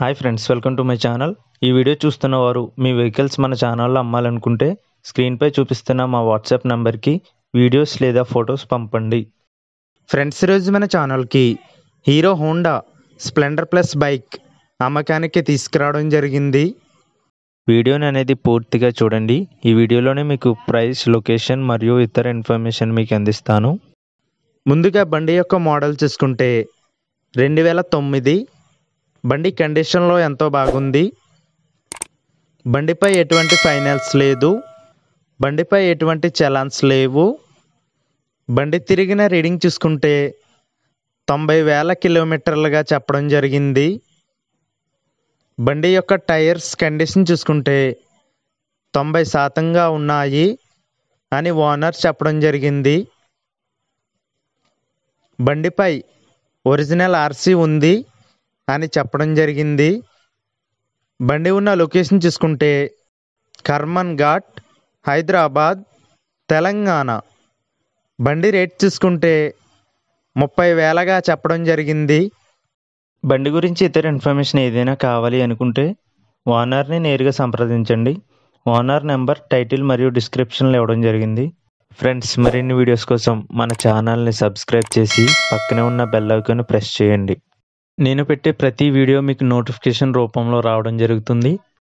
hi friends welcome to my channel ఈ video చూస్తున్న వారు మీ వెహికల్స్ మన ఛానల్లో అమ్మాలనుకుంటే స్క్రీన్పై చూపిస్తున్న మా వాట్సాప్ నెంబర్కి వీడియోస్ లేదా ఫొటోస్ పంపండి ఫ్రెండ్స్ ఈరోజు మన ఛానల్కి Hero Honda Splendor plus bike అమ్మకానికి తీసుకురావడం జరిగింది వీడియోని అనేది పూర్తిగా చూడండి ఈ వీడియోలోనే మీకు ప్రైస్ లొకేషన్ మరియు ఇతర ఇన్ఫర్మేషన్ మీకు అందిస్తాను ముందుగా బండి యొక్క మోడల్ చూసుకుంటే రెండు వేల తొమ్మిది బండి కండిషన్లో ఎంతో బాగుంది బండిపై ఎటువంటి ఫైనాన్స్ లేదు బండిపై ఎటువంటి చలాన్స్ లేవు బండి తిరిగిన రీడింగ్ చూసుకుంటే తొంభై వేల కిలోమీటర్లుగా చెప్పడం జరిగింది బండి యొక్క టైర్స్ కండిషన్ చూసుకుంటే తొంభై శాతంగా ఉన్నాయి అని ఓనర్ చెప్పడం జరిగింది బండిపై ఒరిజినల్ ఆర్సీ ఉంది అని చెప్పడం జరిగింది బండి ఉన్న లొకేషన్ చూసుకుంటే కర్మన్ ఘాట్ హైదరాబాద్ తెలంగాణ బండి రేట్ చూసుకుంటే ముప్పై వేలగా చెప్పడం జరిగింది బండి గురించి ఇతర ఇన్ఫర్మేషన్ ఏదైనా కావాలి అనుకుంటే ఓనర్ని నేరుగా సంప్రదించండి ఓనర్ నెంబర్ టైటిల్ మరియు డిస్క్రిప్షన్లో ఇవ్వడం జరిగింది ఫ్రెండ్స్ మరిన్ని వీడియోస్ కోసం మన ఛానల్ని సబ్స్క్రైబ్ చేసి పక్కనే ఉన్న బెల్ ఐకాన్ ప్రెస్ చేయండి నేను పెట్టే ప్రతి వీడియో మీకు నోటిఫికేషన్ రూపంలో రావడం జరుగుతుంది